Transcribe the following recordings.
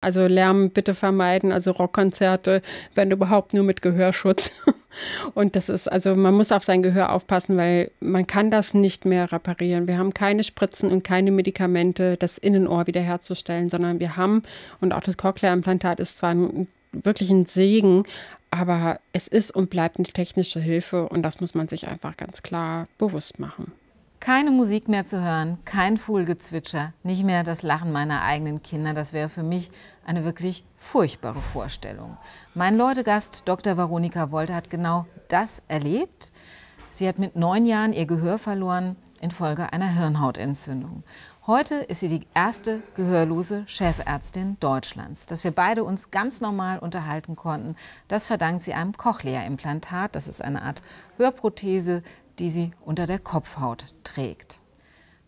Also Lärm bitte vermeiden, also Rockkonzerte, wenn überhaupt nur mit Gehörschutz. Und das ist, also man muss auf sein Gehör aufpassen, weil man kann das nicht mehr reparieren. Wir haben keine Spritzen und keine Medikamente, das Innenohr wiederherzustellen, sondern wir haben, und auch das Cochlea-Implantat ist zwar ein, wirklich ein Segen, aber es ist und bleibt eine technische Hilfe und das muss man sich einfach ganz klar bewusst machen. Keine Musik mehr zu hören, kein Vogelgezwitscher, nicht mehr das Lachen meiner eigenen Kinder, das wäre für mich eine wirklich furchtbare Vorstellung. Mein Leutegast Dr. Veronika Wolter hat genau das erlebt. Sie hat mit neun Jahren ihr Gehör verloren infolge einer Hirnhautentzündung. Heute ist sie die erste gehörlose Chefärztin Deutschlands. Dass wir beide uns ganz normal unterhalten konnten, das verdankt sie einem Cochlea-Implantat. Das ist eine Art Hörprothese, die sie unter der Kopfhaut trägt.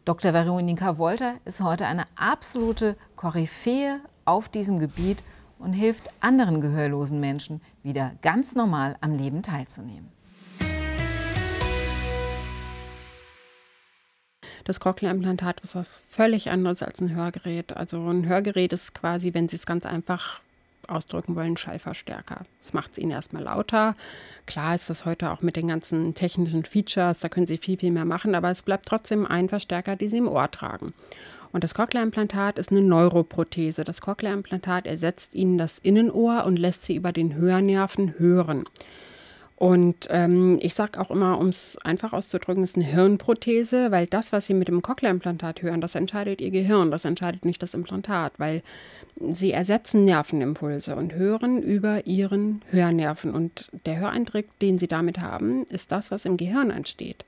Dr. Veronika Wolter ist heute eine absolute Koryphäe auf diesem Gebiet und hilft anderen gehörlosen Menschen wieder ganz normal am Leben teilzunehmen. Das Cochlea-Implantat ist was völlig anderes als ein Hörgerät. Also ein Hörgerät ist quasi, wenn Sie es ganz einfach ausdrücken wollen, Schallverstärker. Das macht es ihnen erstmal lauter. Klar ist das heute auch mit den ganzen technischen Features, da können sie viel, viel mehr machen, aber es bleibt trotzdem ein Verstärker, den sie im Ohr tragen. Und das Cochlea-Implantat ist eine Neuroprothese. Das Cochlea-Implantat ersetzt ihnen das Innenohr und lässt sie über den Hörnerven hören. Und ähm, ich sage auch immer, um es einfach auszudrücken, ist eine Hirnprothese, weil das, was Sie mit dem Cochlea-Implantat hören, das entscheidet Ihr Gehirn, das entscheidet nicht das Implantat, weil Sie ersetzen Nervenimpulse und hören über Ihren Hörnerven. Und der Höreindruck, den Sie damit haben, ist das, was im Gehirn entsteht.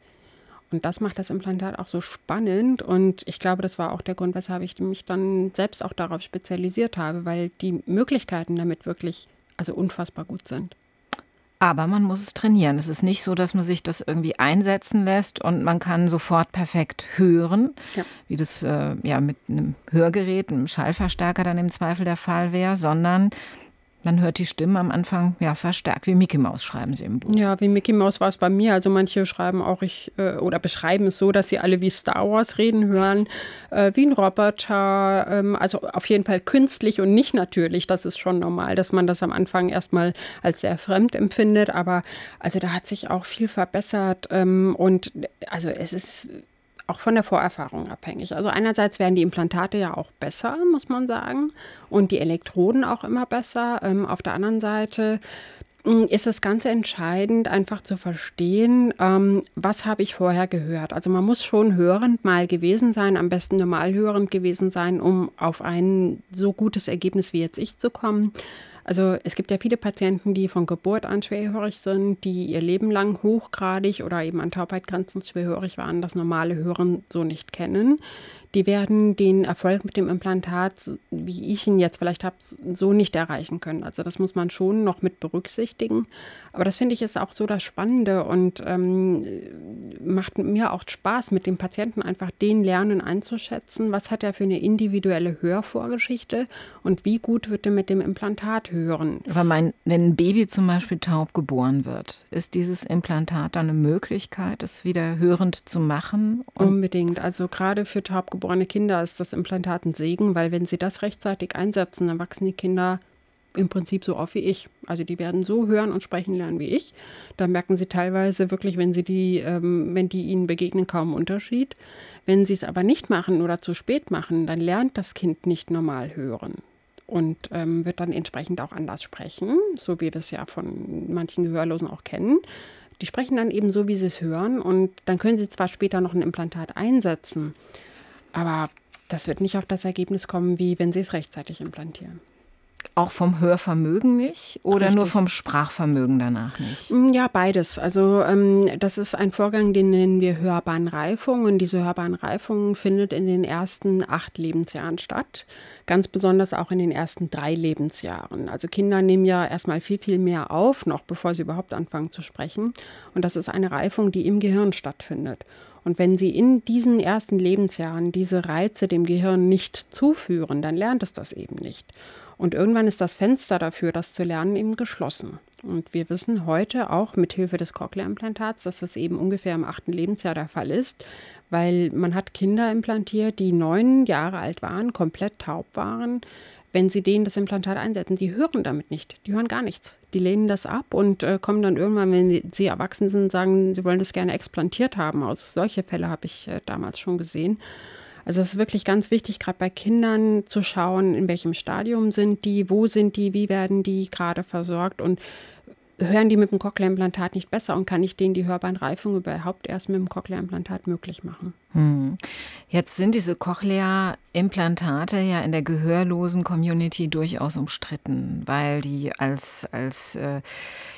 Und das macht das Implantat auch so spannend. Und ich glaube, das war auch der Grund, weshalb ich mich dann selbst auch darauf spezialisiert habe, weil die Möglichkeiten damit wirklich also unfassbar gut sind. Aber man muss es trainieren. Es ist nicht so, dass man sich das irgendwie einsetzen lässt und man kann sofort perfekt hören, ja. wie das äh, ja mit einem Hörgerät, einem Schallverstärker dann im Zweifel der Fall wäre, sondern man hört die Stimmen am Anfang ja verstärkt wie Mickey Mouse schreiben sie im Buch. Ja, wie Mickey Mouse war es bei mir. Also manche schreiben auch ich äh, oder beschreiben es so, dass sie alle wie Star Wars reden hören, äh, wie ein Roboter. Ähm, also auf jeden Fall künstlich und nicht natürlich. Das ist schon normal, dass man das am Anfang erstmal als sehr fremd empfindet. Aber also da hat sich auch viel verbessert ähm, und also es ist auch von der Vorerfahrung abhängig. Also einerseits werden die Implantate ja auch besser, muss man sagen, und die Elektroden auch immer besser. Ähm, auf der anderen Seite hm, ist es ganz entscheidend, einfach zu verstehen, ähm, was habe ich vorher gehört. Also man muss schon hörend mal gewesen sein, am besten normal hörend gewesen sein, um auf ein so gutes Ergebnis wie jetzt ich zu kommen. Also es gibt ja viele Patienten, die von Geburt an schwerhörig sind, die ihr Leben lang hochgradig oder eben an Taubheitgrenzen schwerhörig waren, das normale Hören so nicht kennen die werden den Erfolg mit dem Implantat, wie ich ihn jetzt vielleicht habe, so nicht erreichen können. Also das muss man schon noch mit berücksichtigen. Aber das finde ich ist auch so das Spannende und ähm, macht mir auch Spaß, mit dem Patienten einfach den Lernen einzuschätzen, was hat er für eine individuelle Hörvorgeschichte und wie gut wird er mit dem Implantat hören. Aber mein, wenn ein Baby zum Beispiel taub geboren wird, ist dieses Implantat dann eine Möglichkeit, es wieder hörend zu machen? Unbedingt. Also gerade für taubgeborene neugeborene Kinder ist das Implantat ein Segen, weil wenn sie das rechtzeitig einsetzen, dann wachsen die Kinder im Prinzip so auf wie ich. Also die werden so hören und sprechen lernen wie ich. Da merken sie teilweise wirklich, wenn sie die, ähm, wenn die ihnen begegnen, kaum Unterschied. Wenn sie es aber nicht machen oder zu spät machen, dann lernt das Kind nicht normal hören und ähm, wird dann entsprechend auch anders sprechen, so wie wir es ja von manchen Gehörlosen auch kennen. Die sprechen dann eben so, wie sie es hören und dann können sie zwar später noch ein Implantat einsetzen, aber das wird nicht auf das Ergebnis kommen, wie wenn sie es rechtzeitig implantieren. Auch vom Hörvermögen nicht oder Richtig. nur vom Sprachvermögen danach nicht? Mm, ja, beides. Also ähm, das ist ein Vorgang, den nennen wir Hörbahnreifung und diese Hörbahnreifung findet in den ersten acht Lebensjahren statt, ganz besonders auch in den ersten drei Lebensjahren. Also Kinder nehmen ja erstmal viel, viel mehr auf, noch bevor sie überhaupt anfangen zu sprechen und das ist eine Reifung, die im Gehirn stattfindet. Und wenn Sie in diesen ersten Lebensjahren diese Reize dem Gehirn nicht zuführen, dann lernt es das eben nicht. Und irgendwann ist das Fenster dafür, das zu lernen, eben geschlossen. Und wir wissen heute auch mit Hilfe des Cochlea-Implantats, dass das eben ungefähr im achten Lebensjahr der Fall ist, weil man hat Kinder implantiert, die neun Jahre alt waren, komplett taub waren, wenn sie denen das Implantat einsetzen. Die hören damit nicht, die hören gar nichts. Die lehnen das ab und äh, kommen dann irgendwann, wenn sie erwachsen sind, sagen, sie wollen das gerne explantiert haben. Also solche Fälle habe ich äh, damals schon gesehen. Also es ist wirklich ganz wichtig, gerade bei Kindern zu schauen, in welchem Stadium sind die, wo sind die, wie werden die gerade versorgt und hören die mit dem Cochlea-Implantat nicht besser und kann ich denen die Hörbeinreifung überhaupt erst mit dem Cochlea-Implantat möglich machen. Hm. Jetzt sind diese Cochlea-Implantate ja in der gehörlosen Community durchaus umstritten, weil die als, als äh,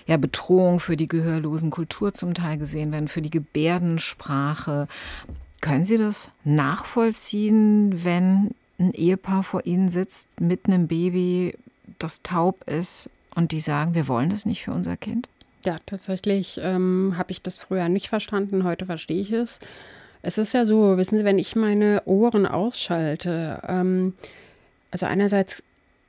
ja, Bedrohung für die gehörlosen Kultur zum Teil gesehen werden, für die Gebärdensprache. Können Sie das nachvollziehen, wenn ein Ehepaar vor Ihnen sitzt mit einem Baby, das taub ist, und die sagen, wir wollen das nicht für unser Kind? Ja, tatsächlich ähm, habe ich das früher nicht verstanden, heute verstehe ich es. Es ist ja so, wissen Sie, wenn ich meine Ohren ausschalte, ähm, also einerseits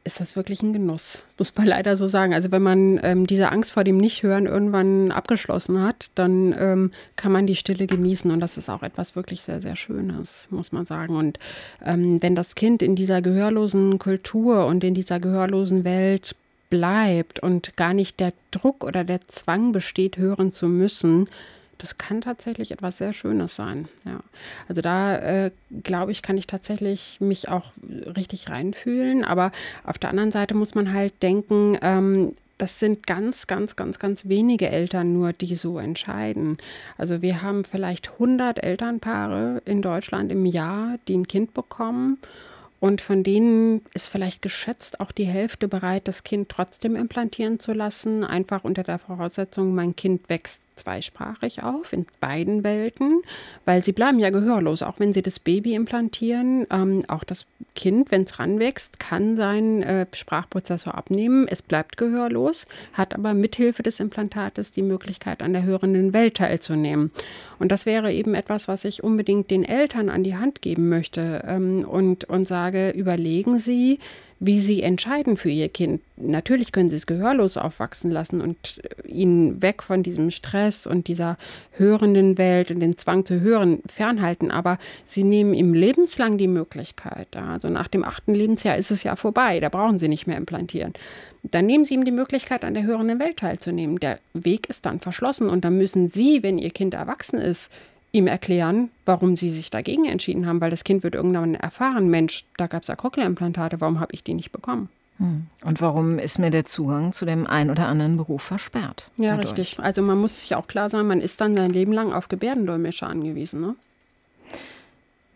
ist das wirklich ein Genuss, muss man leider so sagen. Also wenn man ähm, diese Angst vor dem Nichthören irgendwann abgeschlossen hat, dann ähm, kann man die Stille genießen und das ist auch etwas wirklich sehr, sehr Schönes, muss man sagen. Und ähm, wenn das Kind in dieser gehörlosen Kultur und in dieser gehörlosen Welt bleibt und gar nicht der Druck oder der Zwang besteht, hören zu müssen, das kann tatsächlich etwas sehr Schönes sein. Ja. Also da äh, glaube ich, kann ich tatsächlich mich auch richtig reinfühlen. Aber auf der anderen Seite muss man halt denken, ähm, das sind ganz, ganz, ganz, ganz wenige Eltern nur, die so entscheiden. Also wir haben vielleicht 100 Elternpaare in Deutschland im Jahr, die ein Kind bekommen. Und von denen ist vielleicht geschätzt auch die Hälfte bereit, das Kind trotzdem implantieren zu lassen, einfach unter der Voraussetzung, mein Kind wächst zweisprachig auf in beiden Welten, weil sie bleiben ja gehörlos, auch wenn sie das Baby implantieren. Ähm, auch das Kind, wenn es ranwächst, kann seinen äh, Sprachprozessor abnehmen. Es bleibt gehörlos, hat aber mithilfe des Implantates die Möglichkeit, an der hörenden Welt teilzunehmen. Und das wäre eben etwas, was ich unbedingt den Eltern an die Hand geben möchte ähm, und, und sage, überlegen Sie, wie sie entscheiden für ihr Kind. Natürlich können sie es gehörlos aufwachsen lassen und äh, ihn weg von diesem Stress und dieser hörenden Welt und den Zwang zu hören fernhalten, aber sie nehmen ihm lebenslang die Möglichkeit. Also nach dem achten Lebensjahr ist es ja vorbei, da brauchen sie nicht mehr implantieren. Dann nehmen sie ihm die Möglichkeit, an der hörenden Welt teilzunehmen. Der Weg ist dann verschlossen und dann müssen sie, wenn ihr Kind erwachsen ist, ihm erklären, warum sie sich dagegen entschieden haben, weil das Kind wird irgendwann erfahren, Mensch, da gab es ja Cochlea-Implantate, warum habe ich die nicht bekommen? Hm. Und warum ist mir der Zugang zu dem einen oder anderen Beruf versperrt? Ja, dadurch? richtig. Also man muss sich auch klar sein, man ist dann sein Leben lang auf Gebärdendolmetscher angewiesen. Ne?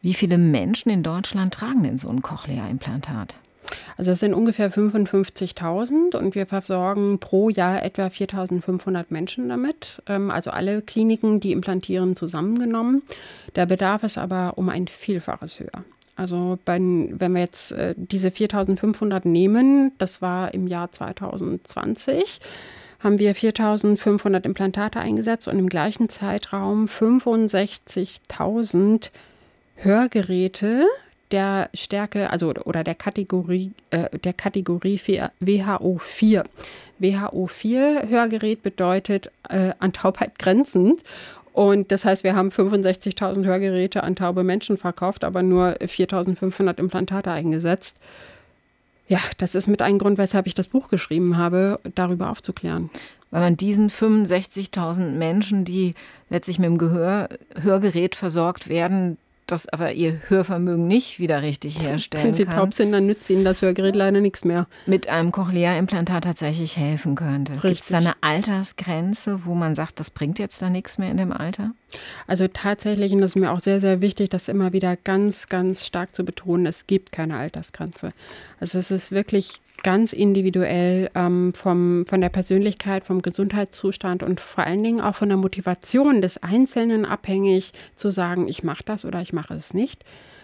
Wie viele Menschen in Deutschland tragen denn so ein Cochlea-Implantat? Also es sind ungefähr 55.000 und wir versorgen pro Jahr etwa 4.500 Menschen damit. Ähm, also alle Kliniken, die implantieren, zusammengenommen. Der Bedarf ist aber um ein Vielfaches höher. Also wenn, wenn wir jetzt äh, diese 4.500 nehmen, das war im Jahr 2020 haben wir 4.500 Implantate eingesetzt und im gleichen Zeitraum 65.000 Hörgeräte der Stärke, also oder der Kategorie, äh, der Kategorie WHO4. WHO4 Hörgerät bedeutet äh, an Taubheit grenzend. Und das heißt, wir haben 65.000 Hörgeräte an taube Menschen verkauft, aber nur 4.500 Implantate eingesetzt. Ja, das ist mit einem Grund, weshalb ich das Buch geschrieben habe, darüber aufzuklären. Weil man diesen 65.000 Menschen, die letztlich mit dem Gehör, Hörgerät versorgt werden, das aber ihr Hörvermögen nicht wieder richtig herstellen Wenn sie kann. taub sind, dann nützt ihnen das Hörgerät leider nichts mehr. Mit einem Cochlea-Implantat tatsächlich helfen könnte. Gibt es da eine Altersgrenze, wo man sagt, das bringt jetzt da nichts mehr in dem Alter? Also tatsächlich, und das ist mir auch sehr, sehr wichtig, das immer wieder ganz, ganz stark zu betonen, es gibt keine Altersgrenze. Also es ist wirklich ganz individuell ähm, vom, von der Persönlichkeit, vom Gesundheitszustand und vor allen Dingen auch von der Motivation des Einzelnen abhängig zu sagen, ich mache das oder ich mache es nicht.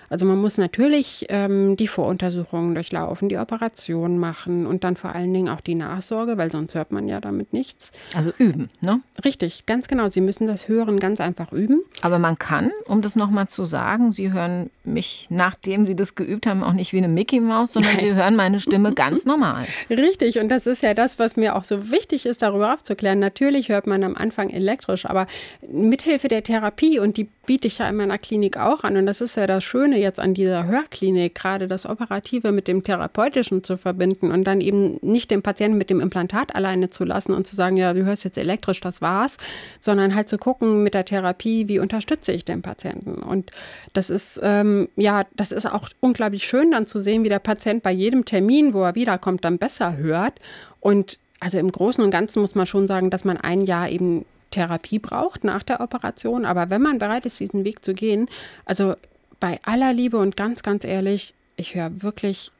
Also man muss natürlich ähm, die Voruntersuchungen durchlaufen, die Operationen machen und dann vor allen Dingen auch die Nachsorge, weil sonst hört man ja damit nichts. Also üben, ne? Richtig, ganz genau. Sie müssen das Hören ganz einfach üben. Aber man kann, um das nochmal zu sagen, Sie hören mich, nachdem Sie das geübt haben, auch nicht wie eine Mickey Maus, sondern Sie hören meine Stimme ganz normal. Richtig, und das ist ja das, was mir auch so wichtig ist, darüber aufzuklären. Natürlich hört man am Anfang elektrisch, aber mithilfe der Therapie, und die biete ich ja in meiner Klinik auch an, und das ist ja das Schöne, Schöne jetzt an dieser Hörklinik, gerade das Operative mit dem Therapeutischen zu verbinden und dann eben nicht den Patienten mit dem Implantat alleine zu lassen und zu sagen, ja, du hörst jetzt elektrisch, das war's, sondern halt zu gucken mit der Therapie, wie unterstütze ich den Patienten. Und das ist, ähm, ja, das ist auch unglaublich schön dann zu sehen, wie der Patient bei jedem Termin, wo er wiederkommt, dann besser hört. Und also im Großen und Ganzen muss man schon sagen, dass man ein Jahr eben Therapie braucht nach der Operation. Aber wenn man bereit ist, diesen Weg zu gehen, also bei aller Liebe und ganz, ganz ehrlich, ich höre wirklich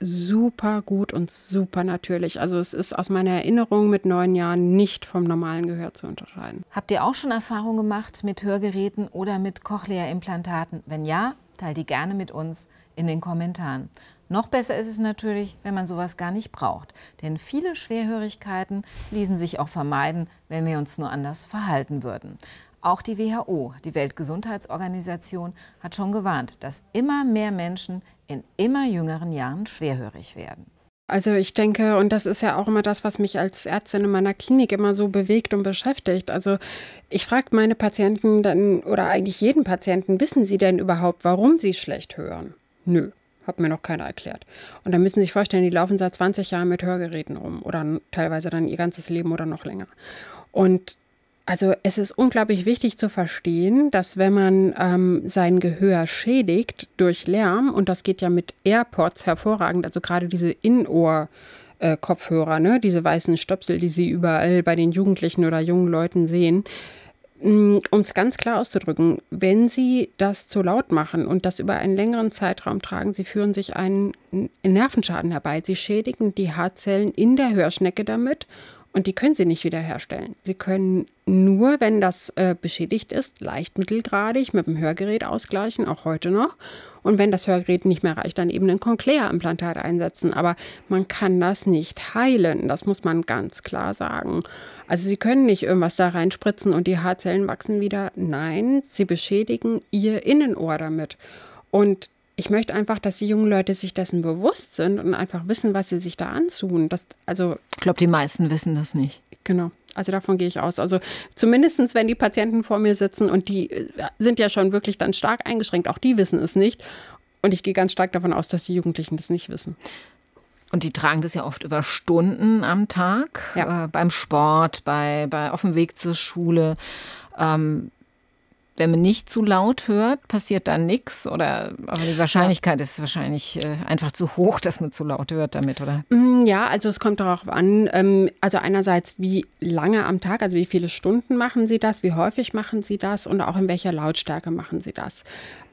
super gut und super natürlich. Also es ist aus meiner Erinnerung mit neun Jahren nicht vom normalen Gehör zu unterscheiden. Habt ihr auch schon Erfahrungen gemacht mit Hörgeräten oder mit Cochlea-Implantaten? Wenn ja, teilt die gerne mit uns in den Kommentaren. Noch besser ist es natürlich, wenn man sowas gar nicht braucht. Denn viele Schwerhörigkeiten ließen sich auch vermeiden, wenn wir uns nur anders verhalten würden. Auch die WHO, die Weltgesundheitsorganisation, hat schon gewarnt, dass immer mehr Menschen in immer jüngeren Jahren schwerhörig werden. Also ich denke, und das ist ja auch immer das, was mich als Ärztin in meiner Klinik immer so bewegt und beschäftigt. Also ich frage meine Patienten dann, oder eigentlich jeden Patienten, wissen sie denn überhaupt, warum sie schlecht hören? Nö, hat mir noch keiner erklärt. Und dann müssen Sie sich vorstellen, die laufen seit 20 Jahren mit Hörgeräten rum oder teilweise dann ihr ganzes Leben oder noch länger. Und also es ist unglaublich wichtig zu verstehen, dass wenn man ähm, sein Gehör schädigt durch Lärm, und das geht ja mit AirPods hervorragend, also gerade diese In-Ohr. Äh, Kopfhörer, ne? diese weißen Stöpsel, die Sie überall bei den Jugendlichen oder jungen Leuten sehen, mm, um es ganz klar auszudrücken, wenn Sie das zu laut machen und das über einen längeren Zeitraum tragen, Sie führen sich einen Nervenschaden herbei. Sie schädigen die Haarzellen in der Hörschnecke damit und die können sie nicht wiederherstellen. Sie können nur, wenn das äh, beschädigt ist, leicht mittelgradig mit dem Hörgerät ausgleichen, auch heute noch. Und wenn das Hörgerät nicht mehr reicht, dann eben ein Cochlear-Implantat einsetzen. Aber man kann das nicht heilen. Das muss man ganz klar sagen. Also sie können nicht irgendwas da reinspritzen und die Haarzellen wachsen wieder. Nein, sie beschädigen ihr Innenohr damit. Und ich möchte einfach, dass die jungen Leute sich dessen bewusst sind und einfach wissen, was sie sich da anzun. also, ich glaube, die meisten wissen das nicht. Genau. Also davon gehe ich aus. Also zumindestens, wenn die Patienten vor mir sitzen und die äh, sind ja schon wirklich dann stark eingeschränkt, auch die wissen es nicht. Und ich gehe ganz stark davon aus, dass die Jugendlichen das nicht wissen. Und die tragen das ja oft über Stunden am Tag, ja. äh, beim Sport, bei, bei auf dem Weg zur Schule. Ähm, wenn man nicht zu laut hört, passiert dann nichts oder aber die Wahrscheinlichkeit ja. ist wahrscheinlich äh, einfach zu hoch, dass man zu laut hört damit, oder? Mm, ja, also es kommt darauf an, ähm, also einerseits wie lange am Tag, also wie viele Stunden machen Sie das, wie häufig machen Sie das und auch in welcher Lautstärke machen Sie das.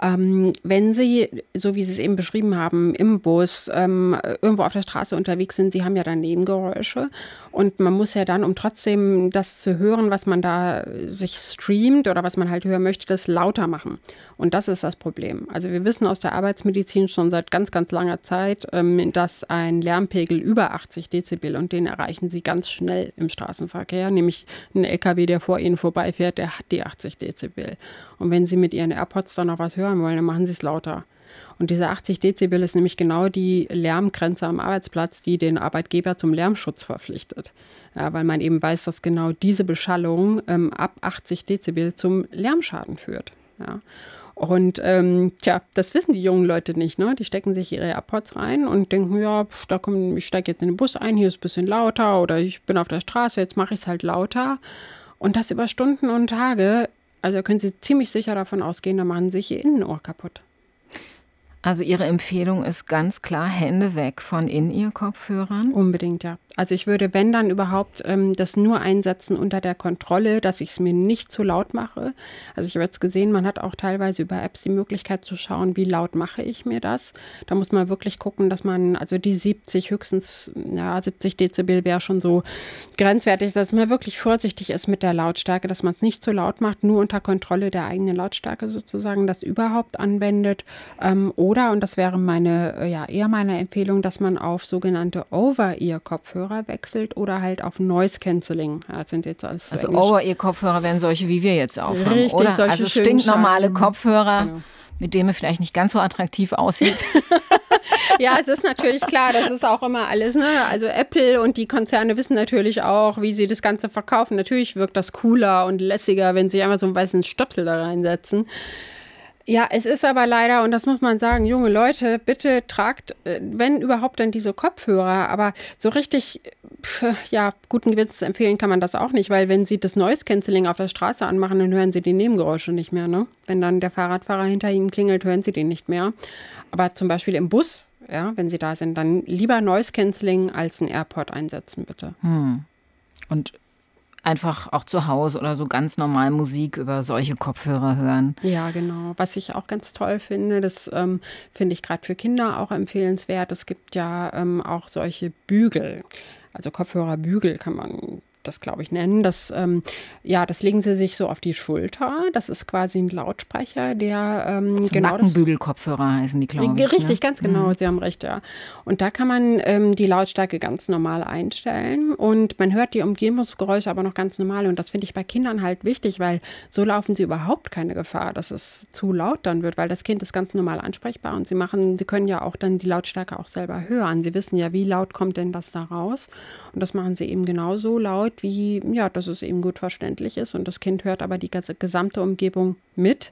Ähm, wenn Sie, so wie Sie es eben beschrieben haben, im Bus, ähm, irgendwo auf der Straße unterwegs sind, Sie haben ja dann Nebengeräusche und man muss ja dann, um trotzdem das zu hören, was man da äh, sich streamt oder was man halt hören möchte, möchte das lauter machen. Und das ist das Problem. Also wir wissen aus der Arbeitsmedizin schon seit ganz, ganz langer Zeit, ähm, dass ein Lärmpegel über 80 Dezibel und den erreichen Sie ganz schnell im Straßenverkehr, nämlich ein LKW, der vor Ihnen vorbeifährt, der hat die 80 Dezibel. Und wenn Sie mit Ihren AirPods dann noch was hören wollen, dann machen Sie es lauter. Und diese 80 Dezibel ist nämlich genau die Lärmgrenze am Arbeitsplatz, die den Arbeitgeber zum Lärmschutz verpflichtet. Ja, weil man eben weiß, dass genau diese Beschallung ähm, ab 80 Dezibel zum Lärmschaden führt. Ja. Und ähm, tja, das wissen die jungen Leute nicht. Ne? Die stecken sich ihre AirPods rein und denken, ja, pf, da komm, ich steige jetzt in den Bus ein, hier ist ein bisschen lauter oder ich bin auf der Straße, jetzt mache ich es halt lauter. Und das über Stunden und Tage. Also können Sie ziemlich sicher davon ausgehen, da machen Sie sich Ihr Innenohr kaputt. Also Ihre Empfehlung ist ganz klar Hände weg von In-Ear-Kopfhörern? Unbedingt, ja. Also ich würde, wenn dann überhaupt, ähm, das nur einsetzen unter der Kontrolle, dass ich es mir nicht zu laut mache. Also ich habe jetzt gesehen, man hat auch teilweise über Apps die Möglichkeit zu schauen, wie laut mache ich mir das. Da muss man wirklich gucken, dass man, also die 70 höchstens, ja, 70 Dezibel wäre schon so grenzwertig, dass man wirklich vorsichtig ist mit der Lautstärke, dass man es nicht zu laut macht, nur unter Kontrolle der eigenen Lautstärke sozusagen das überhaupt anwendet. Ähm, oder, und das wäre meine, äh, ja, eher meine Empfehlung, dass man auf sogenannte Over-Ear-Kopfhörer wechselt oder halt auf Noise canceling Das also Over-Ear-Kopfhörer wären solche, wie wir jetzt aufhören. Richtig, oder? Solche also stinknormale Kopfhörer. Genau mit denen es vielleicht nicht ganz so attraktiv aussieht. ja, es ist natürlich klar, das ist auch immer alles. Ne? Also Apple und die Konzerne wissen natürlich auch, wie sie das Ganze verkaufen. Natürlich wirkt das cooler und lässiger, wenn sie einmal so einen weißen Stöpsel da reinsetzen. Ja, es ist aber leider, und das muss man sagen, junge Leute, bitte tragt, äh, wenn überhaupt, dann diese Kopfhörer. Aber so richtig, äh, ja, guten Gewissens empfehlen kann man das auch nicht, weil wenn Sie das Noise Cancelling auf der Straße anmachen, dann hören Sie die Nebengeräusche nicht mehr. Ne? Wenn dann der Fahrradfahrer hinter Ihnen klingelt, hören Sie den nicht mehr. Aber zum Beispiel im Bus, ja, wenn Sie da sind, dann lieber Noise Cancelling als ein Airport einsetzen, bitte. Hm. Und einfach auch zu Hause oder so ganz normal Musik über solche Kopfhörer hören. Ja, genau. Was ich auch ganz toll finde, das ähm, finde ich gerade für Kinder auch empfehlenswert. Es gibt ja ähm, auch solche Bügel. Also Kopfhörerbügel kann man das glaube ich nennen. Das, ähm, ja, das legen sie sich so auf die Schulter. Das ist quasi ein Lautsprecher, der ähm, so genau. Nackenbügelkopfhörer heißen die, glaube ich. Ne? Richtig, ne? ganz genau. Mhm. Sie haben recht, ja. Und da kann man ähm, die Lautstärke ganz normal einstellen und man hört die Umgebungsgeräusche aber noch ganz normal. Und das finde ich bei Kindern halt wichtig, weil so laufen sie überhaupt keine Gefahr, dass es zu laut dann wird, weil das Kind ist ganz normal ansprechbar und sie machen, sie können ja auch dann die Lautstärke auch selber hören. Sie wissen ja, wie laut kommt denn das da raus? Und das machen sie eben genauso laut geschaut, wie, ja, dass es eben gut verständlich ist und das Kind hört aber die gesamte Umgebung mit.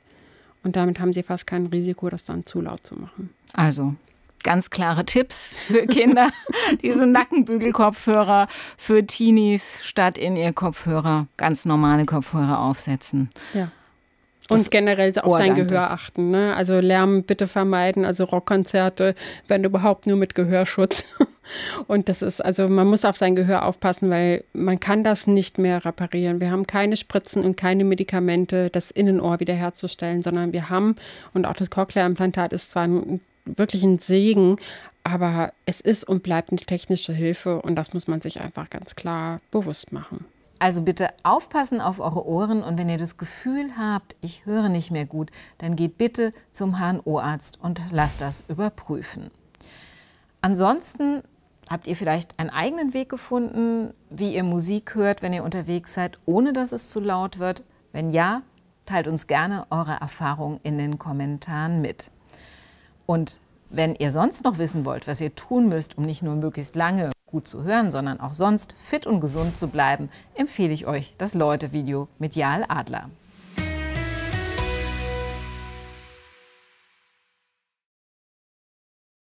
Und damit haben sie fast kein Risiko, das dann zu laut zu machen. Also ganz klare Tipps für Kinder, diese Nackenbügel-Kopfhörer für Teenies statt in ihr Kopfhörer, ganz normale Kopfhörer aufsetzen. Ja. Und das generell auf sein Gehör ist. achten. Ne? Also Lärm bitte vermeiden. Also Rockkonzerte, werden überhaupt nur mit Gehörschutz. Und das ist, also man muss auf sein Gehör aufpassen, weil man kann das nicht mehr reparieren. Wir haben keine Spritzen und keine Medikamente, das Innenohr wiederherzustellen, sondern wir haben, und auch das Cochlea-Implantat ist zwar ein, wirklich ein Segen, aber es ist und bleibt eine technische Hilfe und das muss man sich einfach ganz klar bewusst machen. Also bitte aufpassen auf eure Ohren und wenn ihr das Gefühl habt, ich höre nicht mehr gut, dann geht bitte zum HNO-Arzt und lasst das überprüfen. Ansonsten habt ihr vielleicht einen eigenen Weg gefunden, wie ihr Musik hört, wenn ihr unterwegs seid, ohne dass es zu laut wird. Wenn ja, teilt uns gerne eure Erfahrung in den Kommentaren mit. Und wenn ihr sonst noch wissen wollt, was ihr tun müsst, um nicht nur möglichst lange gut zu hören, sondern auch sonst fit und gesund zu bleiben, empfehle ich euch das Leute-Video mit Jal Adler.